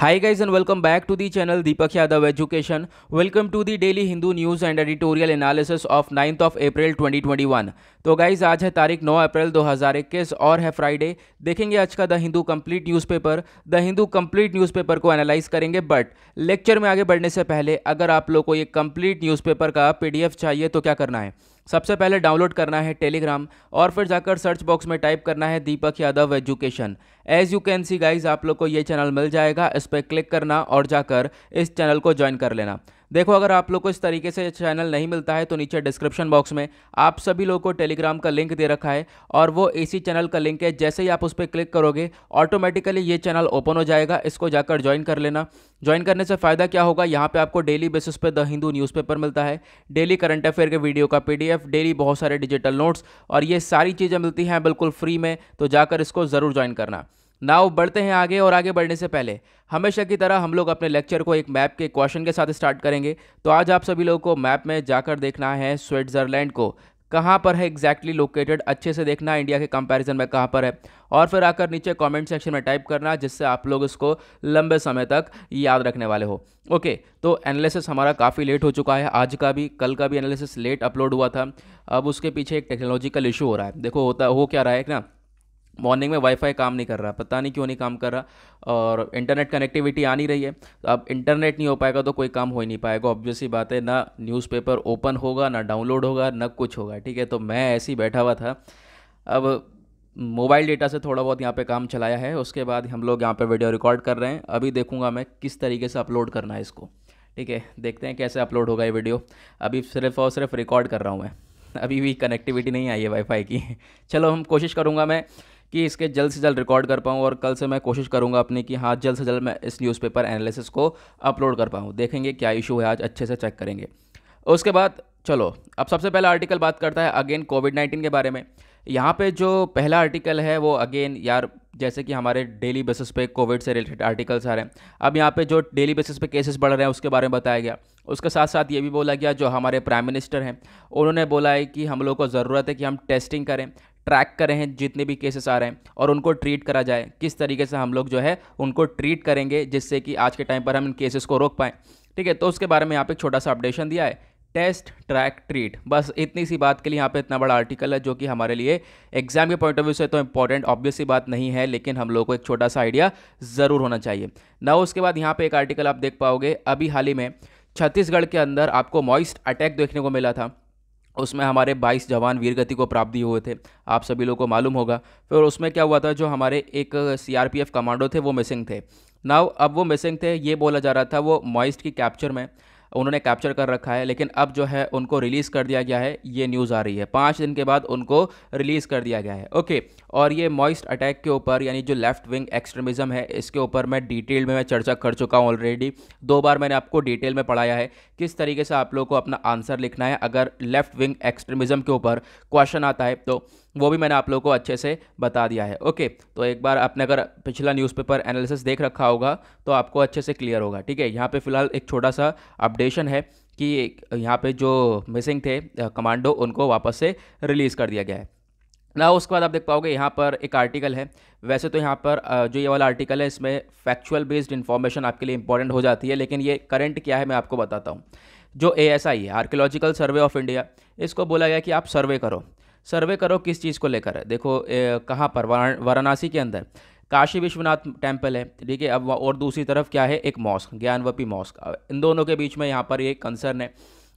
Hi guys and welcome back to the channel Deepak Yadav education welcome to the daily Hindu news and editorial analysis of ninth of April 2021. तो guys आज है तारीख 9 अप्रैल 2021 और है Friday देखेंगे आज का the Hindu complete newspaper the Hindu complete newspaper को एनालाइज करेंगे बट लेक्चर में आगे बढ़ने से पहले अगर आप लोग को ये कंप्लीट न्यूज़पेपर का पीडीएफ चाहिए तो क्या करना है सबसे पहले डाउनलोड करना है टेलीग्राम और फिर जाकर सर्च बॉक्स में टाइप करना है Deepak Yadav education as you can see guys आप लोग को ये चैनल मिल जाएगा इस पर क्लिक करना और जाकर इस चैनल को ज्वाइन कर लेना देखो अगर आप लोग को इस तरीके से चैनल नहीं मिलता है तो नीचे डिस्क्रिप्शन बॉक्स में आप सभी लोग को टेलीग्राम का लिंक दे रखा है और वो इसी चैनल का लिंक है जैसे ही आप उस पर क्लिक करोगे ऑटोमेटिकली ये चैनल ओपन हो जाएगा इसको जाकर ज्वाइन कर लेना ज्वाइन करने से फ़ायदा क्या होगा यहाँ पर आपको डेली बेसिस पे द हिंदू न्यूज़पेपर मिलता है डेली करंट अफेयर के वीडियो का पी डेली बहुत सारे डिजिटल नोट्स और ये सारी चीज़ें मिलती हैं बिल्कुल फ्री में तो जाकर इसको ज़रूर ज्वाइन करना नाव बढ़ते हैं आगे और आगे बढ़ने से पहले हमेशा की तरह हम लोग अपने लेक्चर को एक मैप के क्वेश्चन के साथ स्टार्ट करेंगे तो आज आप सभी लोगों को मैप में जाकर देखना है स्विट्ज़रलैंड को कहाँ पर है एग्जैक्टली लोकेटेड अच्छे से देखना इंडिया के कंपैरिजन में कहाँ पर है और फिर आकर नीचे कमेंट सेक्शन में टाइप करना जिससे आप लोग इसको लंबे समय तक याद रखने वाले हो ओके तो एनालिसिस हमारा काफ़ी लेट हो चुका है आज का भी कल का भी एनालिसिस लेट अपलोड हुआ था अब उसके पीछे एक टेक्नोलॉजिकल इशू हो रहा है देखो होता हो क्या रहा है ना मॉर्निंग में वाईफाई काम नहीं कर रहा पता नहीं क्यों नहीं काम कर रहा और इंटरनेट कनेक्टिविटी आ नहीं रही है तो अब इंटरनेट नहीं हो पाएगा तो कोई काम हो ही नहीं पाएगा ऑब्वियस ही बात है ना न्यूज़पेपर ओपन होगा ना डाउनलोड होगा ना कुछ होगा ठीक है तो मैं ऐसे ही बैठा हुआ था अब मोबाइल डेटा से थोड़ा बहुत यहाँ पे काम चलाया है उसके बाद हम लोग यहाँ पे वीडियो रिकॉर्ड कर रहे हैं अभी देखूँगा मैं किस तरीके से अपलोड करना है इसको ठीक है देखते हैं कैसे अपलोड होगा ये वीडियो अभी सिर्फ और सिर्फ रिकॉर्ड कर रहा हूँ मैं अभी भी कनेक्टिविटी नहीं आई है वाईफाई की चलो हम कोशिश करूँगा मैं कि इसके जल्द से जल्द रिकॉर्ड कर पाऊँ और कल से मैं कोशिश करूँगा अपनी कि हाँ जल्द से जल्द मैं इस न्यूज़पेपर एनालिसिस को अपलोड कर पाऊँ देखेंगे क्या इशू है आज अच्छे से चेक करेंगे उसके बाद चलो अब सबसे पहला आर्टिकल बात करता है अगेन कोविड नाइन्टीन के बारे में यहाँ पे जो पहला आर्टिकल है वो अगेन यार जैसे कि हमारे डेली बेसिस पे कोविड से रिलेटेड आर्टिकल्स आ रहे हैं अब यहाँ पे जो डेली बेसिस पे केसेस बढ़ रहे हैं उसके बारे में बताया गया उसके साथ साथ ये भी बोला गया जो हमारे प्राइम मिनिस्टर हैं उन्होंने बोला है कि हम लोग को ज़रूरत है कि हम टेस्टिंग करें ट्रैक करें जितने भी केसेस आ रहे हैं और उनको ट्रीट करा जाए किस तरीके से हम लोग जो है उनको ट्रीट करेंगे जिससे कि आज के टाइम पर हम इन केसेस को रोक पाएँ ठीक है तो उसके बारे में यहाँ पे छोटा सा अपडेशन दिया है टेस्ट ट्रैक ट्रीट बस इतनी सी बात के लिए यहाँ पे इतना बड़ा आर्टिकल है जो कि हमारे लिए एग्जाम के पॉइंट ऑफ व्यू से तो इंपॉर्टेंट ऑब्वियस सी बात नहीं है लेकिन हम लोगों को एक छोटा सा आइडिया ज़रूर होना चाहिए ना उसके बाद यहाँ पे एक आर्टिकल आप देख पाओगे अभी हाल ही में छत्तीसगढ़ के अंदर आपको मॉइस्ट अटैक देखने को मिला था उसमें हमारे 22 जवान वीरगति को प्राप्त दिए हुए थे आप सभी लोगों को मालूम होगा फिर उसमें क्या हुआ था जो हमारे एक सीआरपीएफ कमांडो थे वो मिसिंग थे नाव अब वो मिसिंग थे ये बोला जा रहा था वो मॉइस्ट की कैप्चर में उन्होंने कैप्चर कर रखा है लेकिन अब जो है उनको रिलीज़ कर दिया गया है ये न्यूज़ आ रही है पाँच दिन के बाद उनको रिलीज़ कर दिया गया है ओके और ये मॉइस्ट अटैक के ऊपर यानी जो लेफ्ट विंग एक्सट्रीमिज़म है इसके ऊपर मैं डिटेल में मैं चर्चा कर चुका हूँ ऑलरेडी दो बार मैंने आपको डिटेल में पढ़ाया है किस तरीके से आप लोगों को अपना आंसर लिखना है अगर लेफ्ट विंग एक्सट्रीमिज़म के ऊपर क्वेश्चन आता है तो वो भी मैंने आप लोगों को अच्छे से बता दिया है ओके तो एक बार आपने अगर पिछला न्यूज़पेपर एनालिसिस देख रखा होगा तो आपको अच्छे से क्लियर होगा ठीक है यहाँ पे फिलहाल एक छोटा सा अपडेशन है कि यहाँ पे जो मिसिंग थे कमांडो उनको वापस से रिलीज़ कर दिया गया है ना उसके बाद आप देख पाओगे यहाँ पर एक आर्टिकल है वैसे तो यहाँ पर जो ये वाला आर्टिकल है इसमें फैक्चुअल बेस्ड इन्फॉर्मेशन आपके लिए इंपॉर्टेंट हो जाती है लेकिन ये करंट क्या है मैं आपको बताता हूँ जो ए है आर्कियोलॉजिकल सर्वे ऑफ इंडिया इसको बोला गया कि आप सर्वे करो सर्वे करो किस चीज़ को लेकर देखो कहाँ पर वाराणसी के अंदर काशी विश्वनाथ टेम्पल है ठीक है अब और दूसरी तरफ क्या है एक मॉस्क ज्ञानवपी मॉस्क इन दोनों के बीच में यहाँ पर एक कंसर्न है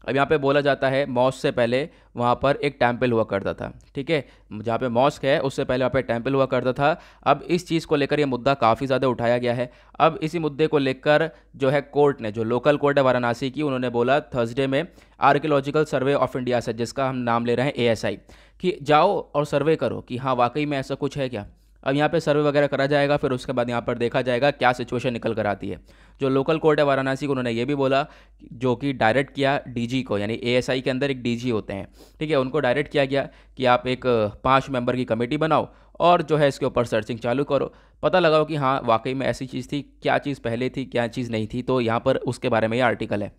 अब यहाँ पे बोला जाता है मॉस्क से पहले वहाँ पर एक टेम्पल हुआ करता था ठीक है जहाँ पे मॉस्क है उससे पहले वहाँ पे टेम्पल हुआ करता था अब इस चीज़ को लेकर ये मुद्दा काफ़ी ज़्यादा उठाया गया है अब इसी मुद्दे को लेकर जो है कोर्ट ने जो लोकल कोर्ट है वाराणसी की उन्होंने बोला थर्सडे में आर्कियोलॉजिकल सर्वे ऑफ इंडिया से जिसका हम नाम ले रहे हैं ए कि जाओ और सर्वे करो कि हाँ वाकई में ऐसा कुछ है क्या अब यहाँ पे सर्वे वगैरह करा जाएगा फिर उसके बाद यहाँ पर देखा जाएगा क्या सिचुएशन निकल कर आती है जो लोकल कोर्ट है वाराणसी को उन्होंने ये भी बोला जो कि डायरेक्ट किया डीजी को यानी एएसआई के अंदर एक डीजी होते हैं ठीक है उनको डायरेक्ट किया गया कि आप एक पाँच मेंबर की कमेटी बनाओ और जो है इसके ऊपर सर्चिंग चालू करो पता लगाओ कि हाँ वाकई में ऐसी चीज़ थी क्या चीज़ पहले थी क्या चीज़ नहीं थी तो यहाँ पर उसके बारे में ये आर्टिकल है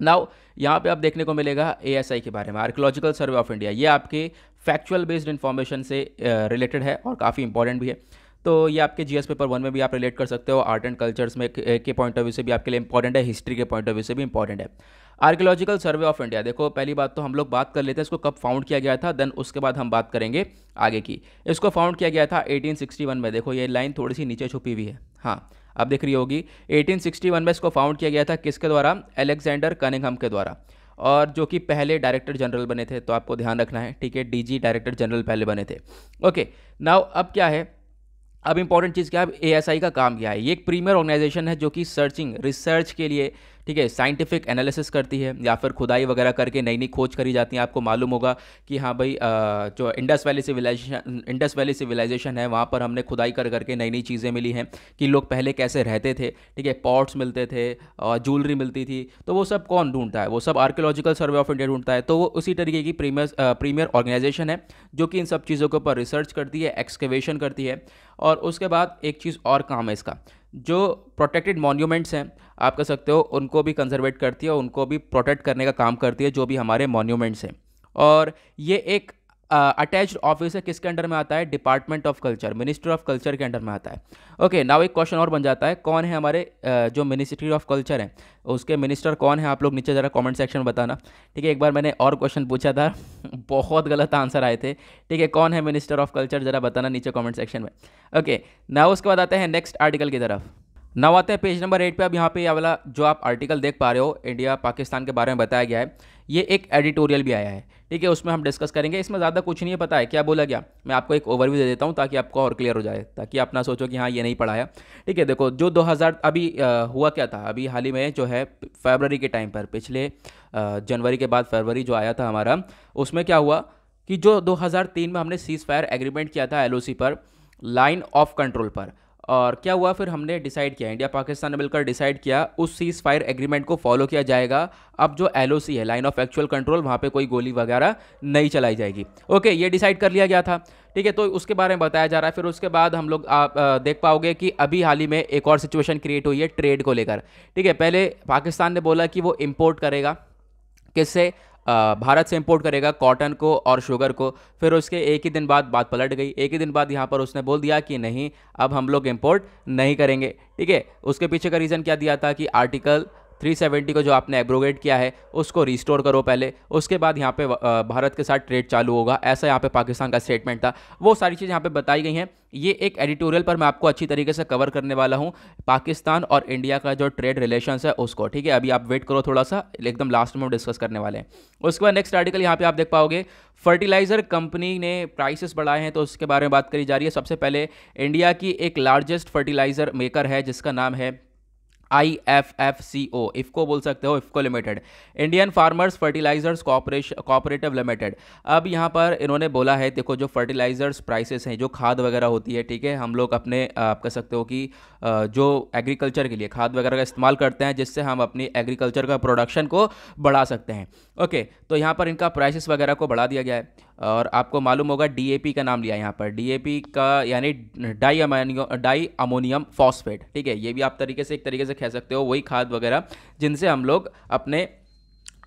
नाउ यहाँ पे आप देखने को मिलेगा ए के बारे में आर्कोलॉजिकल सर्वे ऑफ इंडिया ये आपके फैक्चुअल बेस्ड इन्फॉर्मेशन से रिलेटेड है और काफ़ी इंपॉर्टेंट भी है तो ये आपके जीएस पेपर वन में भी आप रिलेट कर सकते हो आर्ट एंड कल्चर्स में के पॉइंट ऑफ व्यू से भी आपके लिए इंपॉर्टेंट है हिस्ट्री के पॉइंट ऑफ व्यू से भी इंपॉर्टेंट है आर्कोलॉजिकल सर्वे ऑफ इंडिया देखो पहली बात तो हम लोग बात कर लेते हैं इसको कब फाउंड किया गया था देन उसके बाद हम बात करेंगे आगे की इसको फाउंड किया गया था 1861 में देखो ये लाइन थोड़ी सी नीचे छुपी हुई है हाँ आप देख रही होगी 1861 में इसको फाउंड किया गया था किसके द्वारा एलेक्जेंडर कनिंगहम के द्वारा और जो कि पहले डायरेक्टर जनरल बने थे तो आपको ध्यान रखना है ठीक है डीजी डायरेक्टर जनरल पहले बने थे ओके नाउ अब क्या है अब इंपॉर्टेंट चीज़ क्या है ए एस आई का काम क्या है ये एक प्रीमियर ऑर्गेनाइजेशन है जो कि सर्चिंग रिसर्च के लिए ठीक है साइंटिफिक एनालिसिस करती है या फिर खुदाई वगैरह करके नई नई खोज करी जाती है आपको मालूम होगा कि हाँ भाई जो Indus valley civilisation Indus valley civilisation है वहाँ पर हमने खुदाई कर करके नई नई चीज़ें मिली हैं कि लोग पहले कैसे रहते थे ठीक है पॉट्स मिलते थे और ज्वेलरी मिलती थी तो वो सब कौन ढूंढता है वो सब आर्कोलॉजिकल सर्वे ऑफ इंडिया ढूंढता है तो वो उसी तरीके की प्रीमियर प्रीमियर ऑर्गेनाइजेशन है जो कि इन सब चीज़ों के ऊपर रिसर्च करती है एक्सकवेशन करती है और उसके बाद एक चीज़ और काम है इसका जो प्रोटेक्टेड मॉन्यूमेंट्स हैं आप कह सकते हो उनको भी कंजर्वेट करती है उनको भी प्रोटेक्ट करने का काम करती है जो भी हमारे मॉन्यूमेंट्स हैं और ये एक अटैच्ड ऑफिस है किसके अंडर में आता है department of culture ministry of culture के अंडर में आता है ओके okay, नाउ एक क्वेश्चन और बन जाता है कौन है हमारे uh, जो मिनिस्ट्री ऑफ कल्चर है उसके मिनिस्टर कौन है आप लोग नीचे ज़रा कमेंट सेक्शन में बताना ठीक है एक बार मैंने और क्वेश्चन पूछा था बहुत गलत आंसर आए थे ठीक है कौन है मिनिस्टर ऑफ कल्चर ज़रा बताना नीचे कॉमेंट सेक्शन में ओके okay, उसके बाद आते हैं नेक्स्ट आर्टिकल की तरफ नाव आते हैं पेज नंबर एट पे अब यहाँ पे यह वाला जो आप आर्टिकल देख पा रहे हो इंडिया पाकिस्तान के बारे में बताया गया है ये एक एडिटोरियल भी आया है ठीक है उसमें हम डिस्कस करेंगे इसमें ज़्यादा कुछ नहीं है पता है क्या बोला गया मैं आपको एक ओवरव्यू दे देता हूँ ताकि आपको और क्लियर हो जाए ताकि आप ना सोचो कि हाँ ये नहीं पढ़ाया ठीक है देखो जो 2000 अभी आ, हुआ क्या था अभी हाल ही में जो है फरवरी के टाइम पर पिछले जनवरी के बाद फरवरी जो आया था हमारा उसमें क्या हुआ कि जो 2003 में हमने सीज़ फायर एग्रीमेंट किया था एलओसी पर लाइन ऑफ कंट्रोल पर और क्या हुआ फिर हमने डिसाइड किया इंडिया पाकिस्तान ने मिलकर डिसाइड किया उस सीज़ फायर एग्रीमेंट को फॉलो किया जाएगा अब जो एल है लाइन ऑफ एक्चुअल कंट्रोल वहाँ पे कोई गोली वगैरह नहीं चलाई जाएगी ओके ये डिसाइड कर लिया गया था ठीक है तो उसके बारे में बताया जा रहा है फिर उसके बाद हम लोग आप देख पाओगे कि अभी हाल ही में एक और सिचुएशन क्रिएट हुई है ट्रेड को लेकर ठीक है पहले पाकिस्तान ने बोला कि वो इम्पोर्ट करेगा किससे भारत से इम्पोर्ट करेगा कॉटन को और शुगर को फिर उसके एक ही दिन बाद बात पलट गई एक ही दिन बाद यहाँ पर उसने बोल दिया कि नहीं अब हम लोग इम्पोर्ट नहीं करेंगे ठीक है उसके पीछे का रीज़न क्या दिया था कि आर्टिकल 370 को जो आपने एब्रोगेट किया है उसको रिस्टोर करो पहले उसके बाद यहाँ पे भारत के साथ ट्रेड चालू होगा ऐसा यहाँ पे पाकिस्तान का स्टेटमेंट था वो सारी चीज़ यहाँ पे बताई गई हैं ये एक एडिटोरियल पर मैं आपको अच्छी तरीके से कवर करने वाला हूँ पाकिस्तान और इंडिया का जो ट्रेड रिलेशन है उसको ठीक है अभी आप वेट करो थोड़ा सा एकदम लास्ट में हम डिस्कस करने वाले हैं उसके बाद नेक्स्ट आर्टिकल यहाँ पे आप देख पाओगे फर्टिलाइज़र कंपनी ने प्राइसेस बढ़ाए हैं तो उसके बारे में बात करी जा रही है सबसे पहले इंडिया की एक लार्जेस्ट फर्टिलाइज़र मेकर है जिसका नाम है I F F C O IFFCO बोल सकते हो IFFCO limited Indian farmers fertilisers cooperative limited अब यहाँ पर इन्होंने बोला है देखो जो फर्टिलाइजर्स प्राइसेस हैं जो खाद वगैरह होती है ठीक है हम लोग अपने आप कह सकते हो कि जो एग्रीकल्चर के लिए खाद वगैरह का इस्तेमाल करते हैं जिससे हम अपनी एग्रीकल्चर का प्रोडक्शन को बढ़ा सकते हैं ओके तो यहाँ पर इनका प्राइसेस वगैरह को बढ़ा दिया गया है और आपको मालूम होगा डी का नाम लिया यहाँ पर डी का यानी diammonium diammonium phosphate ठीक है ये भी आप तरीके से एक तरीके से कह सकते हो वही खाद वगैरह जिनसे हम लोग अपने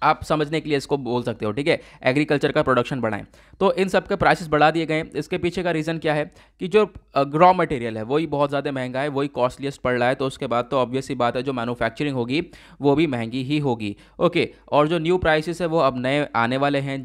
आप समझने के लिए इसको बोल सकते हो ठीक है एग्रीकल्चर का प्रोडक्शन बढ़ाएं तो इन सब के प्राइसेस बढ़ा दिए गए इसके पीछे का रीज़न क्या है कि जो रॉ मटेरियल है वही बहुत ज़्यादा महंगा है वही कॉस्टलीस्ट पड़ रहा है तो उसके बाद तो ऑब्वियस ही बात है जो मैनुफैक्चरिंग होगी वो भी महंगी ही होगी ओके और जो न्यू प्राइसेस है वो अब नए आने वाले हैं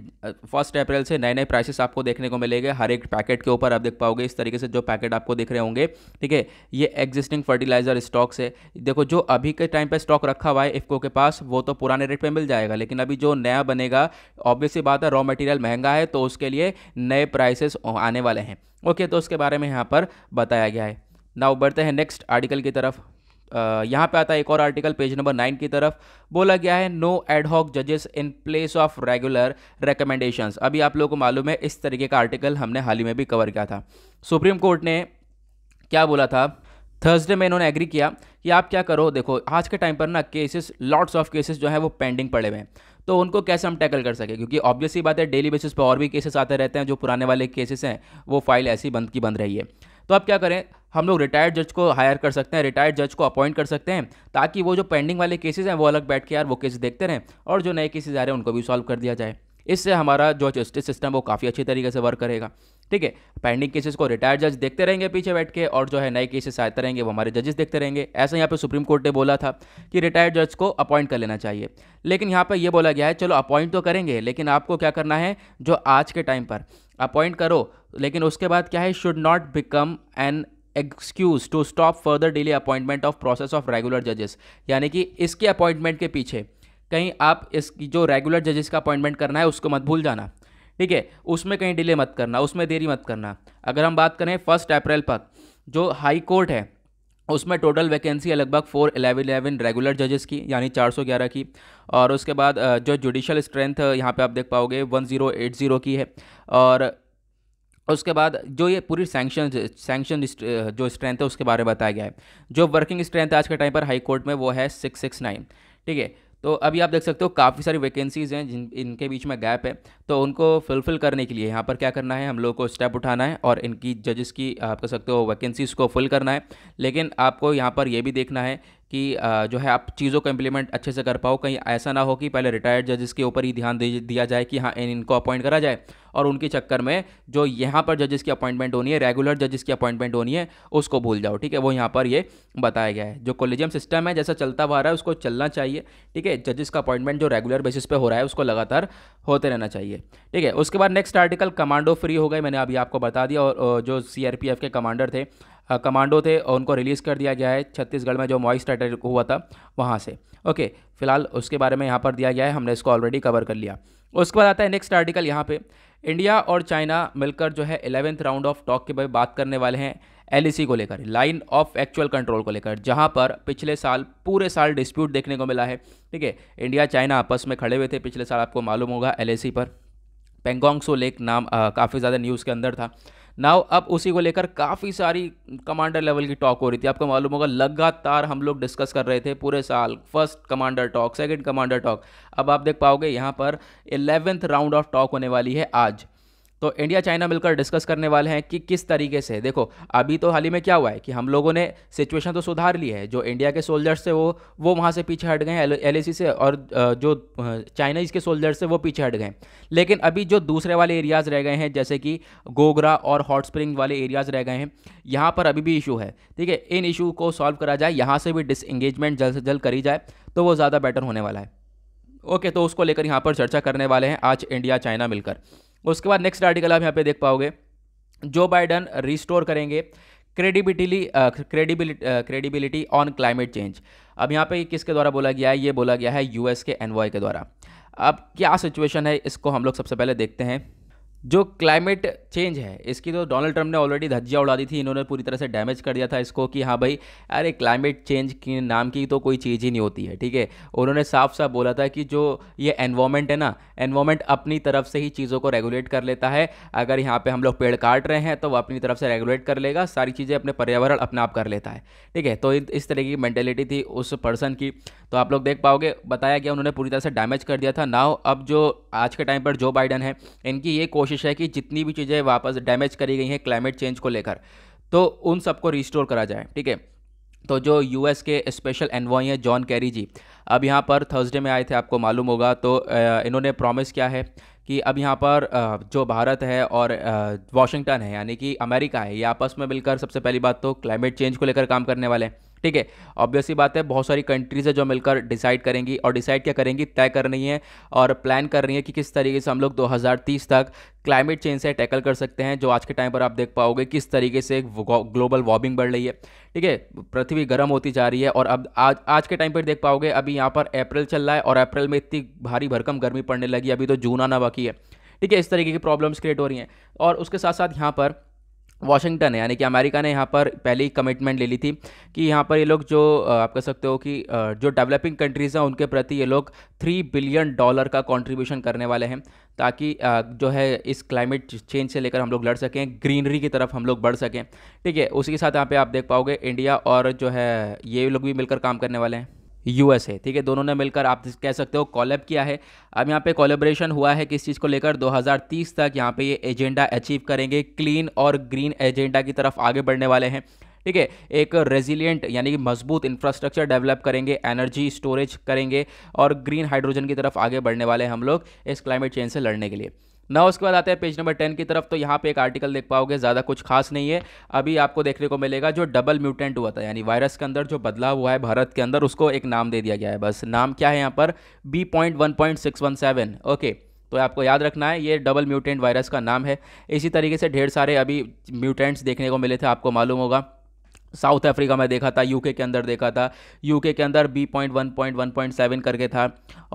फर्स्ट अप्रैल से नए नए प्राइसेस आपको देखने को मिलेंगे हर एक पैकेट के ऊपर आप देख पाओगे इस तरीके से जो पैकेट आपको दिख रहे होंगे ठीक है ये एग्जिस्टिंग फर्टिलाइजर स्टॉक्स है देखो जो अभी के टाइम पर स्टॉक रखा हुआ है इफको के पास वो तो पुराने रेट पर मिल जाएगा लेकिन अभी जो नया बनेगा ऑब्वियसली बात है रॉ मटेरियल महंगा है तो उसके लिए नए प्राइसेस आने वाले हैं ओके तो उसके बारे में यहाँ पर बताया गया है नाउ बढ़ते हैं नेक्स्ट आर्टिकल की तरफ यहाँ पे आता है एक और आर्टिकल पेज नंबर नाइन की तरफ बोला गया है नो एडहॉक जजेस in place of regular recommendations अभी आप लोगों को मालूम है इस तरीके का आर्टिकल हमने हाल ही में भी कवर किया था सुप्रीम कोर्ट ने क्या बोला था थर्सडे में इन्होंने एग्री किया कि आप क्या करो देखो आज के टाइम पर ना केसेस लॉट्स ऑफ केसेस जो है वो पेंडिंग पड़े हुए हैं तो उनको कैसे हम टैकल कर सके क्योंकि ऑब्वियसली बात है डेली बेसिस पर और भी केसेस आते रहते हैं जो पुराने वाले केसेस हैं वो फाइल ऐसी बंद की बंद रही है तो आप क्या करें हम लोग रिटायर्ड जज को हायर कर सकते हैं रिटायर्ड जज को अपॉइंट कर सकते हैं ताकि वो जो पेंडिंग वाले केसेस हैं वो अलग बैठ के यार वो केस देखते रहें और जो नए केसेज आ रहे हैं उनको भी सॉल्व कर दिया जाए इससे हमारा जो जस्टिस सिस्टम वो काफ़ी अच्छी तरीके से वर्क करेगा ठीक है पेंडिंग केसेस को रिटायर्ड जज देखते रहेंगे पीछे बैठ के और जो है नए केसेस आते तो रहेंगे वो हमारे जजेस देखते रहेंगे ऐसा यहाँ पे सुप्रीम कोर्ट ने बोला था कि रिटायर्ड जज को अपॉइंट कर लेना चाहिए लेकिन यहाँ पर यह बोला गया है चलो अपॉइंट तो करेंगे लेकिन आपको क्या करना है जो आज के टाइम पर अपॉइंट करो लेकिन उसके बाद क्या है should not become an excuse to stop further delay appointment of process of regular जजेस यानी कि इसके अपॉइंटमेंट के पीछे कहीं आप इसकी जो रेगुलर जजेस का अपॉइंटमेंट करना है उसको मत भूल जाना ठीक है उसमें कहीं डिले मत करना उसमें देरी मत करना अगर हम बात करें फर्स्ट अप्रैल तक जो हाई कोर्ट है उसमें टोटल वैकेंसी है लगभग फोर एलेवन एलेवन रेगुलर जजेस की यानी चार सौ ग्यारह की और उसके बाद जो जुडिशल स्ट्रेंथ यहाँ पे आप देख पाओगे वन जीरो की है और उसके बाद जो ये पूरी सैंक्शन सैंक्शन जो स्ट्रेंथ है उसके बारे में बताया गया है जो वर्किंग स्ट्रेंथ आज के टाइम पर हाई कोर्ट में वो है सिक्स सिक्स नाइन ठीक है तो अभी आप देख सकते हो काफ़ी सारी वैकेंसीज़ हैं जिन इनके बीच में गैप है तो उनको फुलफिल करने के लिए यहाँ पर क्या करना है हम लोगों को स्टेप उठाना है और इनकी जजेस की आप कह सकते हो वैकेंसीज़ को फुल करना है लेकिन आपको यहाँ पर यह भी देखना है कि जो है आप चीज़ों का इम्प्लीमेंट अच्छे से कर पाओ कहीं ऐसा ना हो कि पहले रिटायर्ड जजेस के ऊपर ही ध्यान दिया जाए कि हाँ इन इनको अपॉइंट करा जाए और उनके चक्कर में जो यहाँ पर जजेस की अपॉइंटमेंट होनी है रेगुलर जजेस की अपॉइंटमेंट होनी है उसको भूल जाओ ठीक है वो यहाँ पर ये बताया गया है जो कोलिजियम सिस्टम है जैसा चलता हुआ रहा है उसको चलना चाहिए ठीक है जजेस का अपॉइंटमेंट जो रेगुलर बेसिस पे हो रहा है उसको लगातार होते रहना चाहिए ठीक है उसके बाद नेक्स्ट आर्टिकल कमांडो फ्री हो गए मैंने अभी आपको बता दिया और जो सी के कमांडर थे कमांडो थे और उनको रिलीज़ कर दिया गया है छत्तीसगढ़ में जो मॉइस्ट अटैक हुआ था वहाँ से ओके फिलहाल उसके बारे में यहाँ पर दिया गया है हमने इसको ऑलरेडी कवर कर लिया उसके बाद आता है नेक्स्ट आर्टिकल यहाँ पे इंडिया और चाइना मिलकर जो है एलेवेंथ राउंड ऑफ टॉक के बारे बात करने वाले हैं एल e को लेकर लाइन ऑफ एक्चुअल कंट्रोल को लेकर जहाँ पर पिछले साल पूरे साल डिस्प्यूट देखने को मिला है ठीक है इंडिया चाइना आपस में खड़े हुए थे पिछले साल आपको मालूम होगा एल e पर पेंगोंग सो लेक नाम काफ़ी ज़्यादा न्यूज़ के अंदर था नाउ अब उसी को लेकर काफ़ी सारी कमांडर लेवल की टॉक हो रही थी आपको मालूम होगा लगातार हम लोग डिस्कस कर रहे थे पूरे साल first commander talk second commander talk अब आप देख पाओगे यहाँ पर एलेवेंथ राउंड ऑफ टॉक होने वाली है आज तो इंडिया चाइना मिलकर डिस्कस करने वाले हैं कि किस तरीके से देखो अभी तो हाल ही में क्या हुआ है कि हम लोगों ने सिचुएशन तो सुधार ली है जो इंडिया के सोल्जर्स थे वो वो वहाँ से पीछे हट गए हैं एल से और जो चाइनीज़ के सोल्जर्स थे वो पीछे हट गए लेकिन अभी जो दूसरे वाले एरियाज़ रह गए हैं जैसे कि गोगरा और हॉट स्प्रिंग वाले एरियाज़ रह गए हैं यहाँ पर अभी भी इशू है ठीक है इन इशू को सॉल्व करा जाए यहाँ से भी डिसंगेजमेंट जल्द से जल्द करी जाए तो वो ज़्यादा बेटर होने वाला है ओके तो उसको लेकर यहाँ पर चर्चा करने वाले हैं आज इंडिया चाइना मिलकर उसके बाद नेक्स्ट आर्टिकल आप यहाँ पे देख पाओगे जो बाइडन रिस्टोर करेंगे credibility credibility credibility on climate change अब यहाँ पे किसके द्वारा बोला गया है ये बोला गया है यूएस के एनवॉय के द्वारा अब क्या सिचुएशन है इसको हम लोग सबसे पहले देखते हैं जो क्लाइमेट चेंज है इसकी तो डोनाल्ड ट्रंप ने ऑलरेडी धज्जियाँ उड़ा दी थी इन्होंने पूरी तरह से डैमेज कर दिया था इसको कि हाँ भाई अरे क्लाइमेट चेंज की नाम की तो कोई चीज़ ही नहीं होती है ठीक है उन्होंने साफ साफ बोला था कि जो ये एनवायरमेंट है ना एनवायरमेंट अपनी तरफ से ही चीज़ों को रेगुलेट कर लेता है अगर यहाँ पर हम लोग पेड़ काट रहे हैं तो वो अपनी तरफ से रेगुलेट कर लेगा सारी चीज़ें अपने पर्यावरण अपने आप कर लेता है ठीक है तो इस तरह की मैंटेलिटी थी उस पर्सन की तो आप लोग देख पाओगे बताया गया उन्होंने पूरी तरह से डैमेज कर दिया था नाव अब जो आज के टाइम पर जो बाइडन है इनकी ये कोशिश कोशिश है कि जितनी भी चीज़ें वापस डैमेज करी गई हैं क्लाइमेट चेंज को लेकर तो उन सबको रिस्टोर करा जाए ठीक है तो जो यूएस के स्पेशल एनवॉय हैं जॉन कैरी जी अब यहाँ पर थर्सडे में आए थे आपको मालूम होगा तो इन्होंने प्रॉमिस किया है कि अब यहाँ पर जो भारत है और वाशिंगटन है यानी कि अमेरिका है ये आपस में मिलकर सबसे पहली बात तो क्लाइमेट चेंज को लेकर काम करने वाले हैं ठीक है ऑब्वियसली बात है बहुत सारी कंट्रीज़ है जो मिलकर डिसाइड करेंगी और डिसाइड क्या करेंगी तय कर रही हैं और प्लान कर रही है कि किस तरीके से हम लोग 2030 तक क्लाइमेट चेंज से टैकल कर सकते हैं जो आज के टाइम पर आप देख पाओगे किस तरीके से ग्लोबल वार्मिंग बढ़ रही है ठीक है पृथ्वी गर्म होती जा रही है और अब आज आज के टाइम पर देख पाओगे अभी यहाँ पर अप्रैल चल रहा है और अप्रैल में इतनी भारी भरकम गर्मी पड़ने लगी अभी तो जून आना बाकी है ठीक है इस तरीके की प्रॉब्लम्स क्रिएट हो रही हैं और उसके साथ साथ यहाँ पर वाशिंगटन है यानी कि अमेरिका ने यहाँ पर पहले ही कमिटमेंट ले ली थी कि यहाँ पर ये लोग जो आप कह सकते हो कि जो डेवलपिंग कंट्रीज़ हैं उनके प्रति ये लोग थ्री बिलियन डॉलर का कंट्रीब्यूशन करने वाले हैं ताकि जो है इस क्लाइमेट चेंज से लेकर हम लोग लड़ सकें ग्रीनरी की तरफ हम लोग बढ़ सकें ठीक है उसी के साथ यहाँ पे आप देख पाओगे इंडिया और जो है ये लोग भी मिलकर काम करने वाले हैं यूएसए ठीक है दोनों ने मिलकर आप कह सकते हो कॉलेब किया है अब यहाँ पे कोलेब्रेशन हुआ है किस चीज़ को लेकर 2030 तक यहाँ पे ये एजेंडा अचीव करेंगे क्लीन और ग्रीन एजेंडा की तरफ आगे बढ़ने वाले हैं ठीक है एक रेजिलियंट यानी कि मजबूत इंफ्रास्ट्रक्चर डेवलप करेंगे एनर्जी स्टोरेज करेंगे और ग्रीन हाइड्रोजन की तरफ आगे बढ़ने वाले हैं हम लोग इस क्लाइमेट चेंज से लड़ने के लिए ना उसके बाद आते हैं पेज नंबर टेन की तरफ तो यहाँ पे एक आर्टिकल देख पाओगे ज़्यादा कुछ खास नहीं है अभी आपको देखने को मिलेगा जो डबल म्यूटेंट हुआ था यानी वायरस के अंदर जो बदलाव हुआ है भारत के अंदर उसको एक नाम दे दिया गया है बस नाम क्या है यहाँ पर B point one point six one seven okay तो आपको याद रखना है ये डबल म्यूटेंट वायरस का नाम है इसी तरीके से ढेर सारे अभी म्यूटेंट्स देखने को मिले थे आपको मालूम होगा साउथ अफ्रीका में देखा था यूके के अंदर देखा था यूके के अंदर B point one point one point seven करके था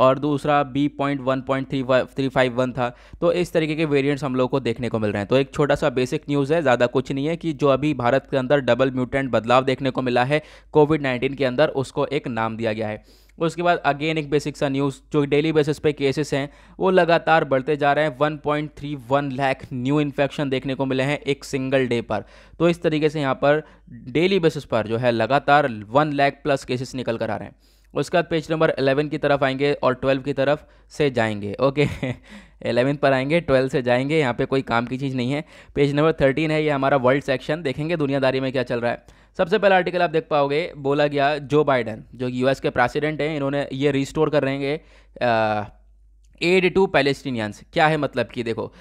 और दूसरा B point one point three three five one था तो इस तरीके के वेरिएंट्स हम लोग को देखने को मिल रहे हैं तो एक छोटा सा बेसिक न्यूज़ है ज़्यादा कुछ नहीं है कि जो अभी भारत के अंदर डबल म्यूटेंट बदलाव देखने को मिला है कोविड नाइन्टीन के अंदर उसको एक नाम दिया गया है उसके बाद अगेन एक बेसिक सा न्यूज़ जो डेली बेसिस पे केसेस हैं वो लगातार बढ़ते जा रहे हैं 1.31 लाख न्यू इन्फेक्शन देखने को मिले हैं एक सिंगल डे पर तो इस तरीके से यहाँ पर डेली बेसिस पर जो है लगातार वन लाख प्लस केसेस निकल कर आ रहे हैं उसके बाद पेज नंबर एलेवन की तरफ आएंगे और ट्वेल्व की तरफ से जाएंगे ओके एलेवन पर आएंगे ट्वेल्व से जाएंगे यहाँ पे कोई काम की चीज़ नहीं है पेज नंबर थर्टीन है ये हमारा वर्ल्ड सेक्शन देखेंगे दुनियादारी में क्या चल रहा है सबसे पहला आर्टिकल आप देख पाओगे बोला गया जो बाइडन जो यूएस के प्रेसिडेंट हैं इन्होंने ये रिस्टोर कर रहे एड टू पैलेस्टीनियंस क्या है मतलब कि देखो